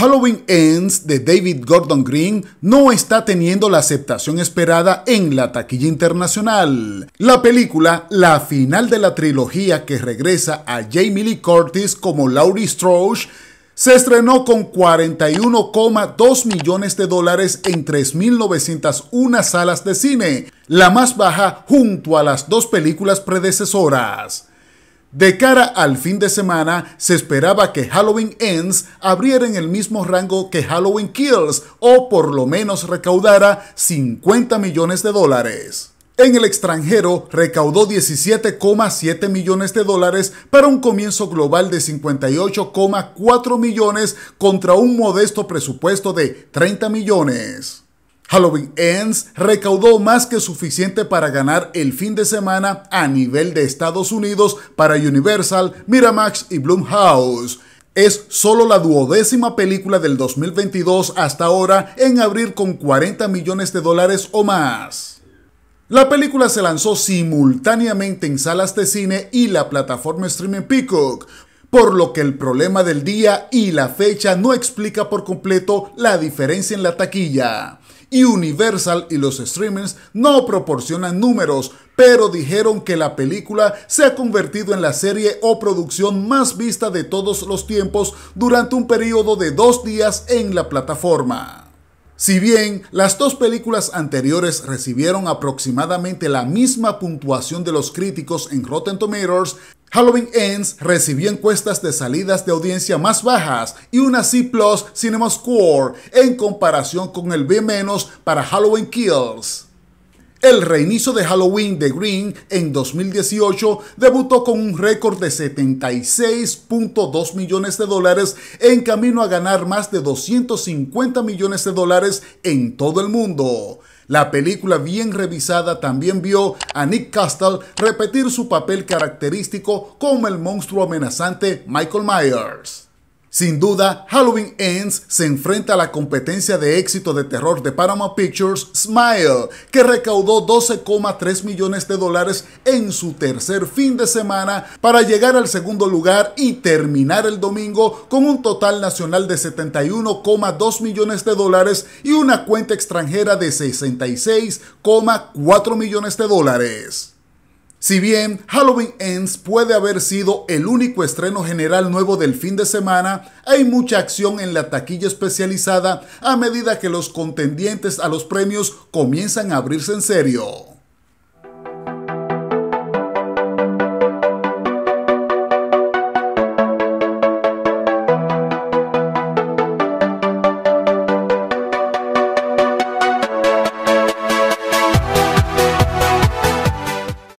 Halloween Ends de David Gordon Green no está teniendo la aceptación esperada en la taquilla internacional. La película, la final de la trilogía que regresa a Jamie Lee Curtis como Laurie Strode, se estrenó con 41,2 millones de dólares en 3.901 salas de cine, la más baja junto a las dos películas predecesoras. De cara al fin de semana, se esperaba que Halloween Ends abriera en el mismo rango que Halloween Kills o por lo menos recaudara 50 millones de dólares. En el extranjero recaudó 17,7 millones de dólares para un comienzo global de 58,4 millones contra un modesto presupuesto de 30 millones. Halloween Ends recaudó más que suficiente para ganar el fin de semana a nivel de Estados Unidos para Universal, Miramax y Blumhouse. Es solo la duodécima película del 2022 hasta ahora en abrir con 40 millones de dólares o más. La película se lanzó simultáneamente en salas de cine y la plataforma streaming Peacock por lo que el problema del día y la fecha no explica por completo la diferencia en la taquilla. Universal y los streamers no proporcionan números, pero dijeron que la película se ha convertido en la serie o producción más vista de todos los tiempos durante un periodo de dos días en la plataforma. Si bien las dos películas anteriores recibieron aproximadamente la misma puntuación de los críticos en Rotten Tomatoes, Halloween Ends recibió encuestas de salidas de audiencia más bajas y una C Cinema Score en comparación con el B- para Halloween Kills. El reinicio de Halloween de Green en 2018 debutó con un récord de 76.2 millones de dólares en camino a ganar más de 250 millones de dólares en todo el mundo. La película bien revisada también vio a Nick Castle repetir su papel característico como el monstruo amenazante Michael Myers. Sin duda, Halloween Ends se enfrenta a la competencia de éxito de terror de Paramount Pictures, Smile, que recaudó 12,3 millones de dólares en su tercer fin de semana para llegar al segundo lugar y terminar el domingo con un total nacional de 71,2 millones de dólares y una cuenta extranjera de 66,4 millones de dólares. Si bien Halloween Ends puede haber sido el único estreno general nuevo del fin de semana, hay mucha acción en la taquilla especializada a medida que los contendientes a los premios comienzan a abrirse en serio.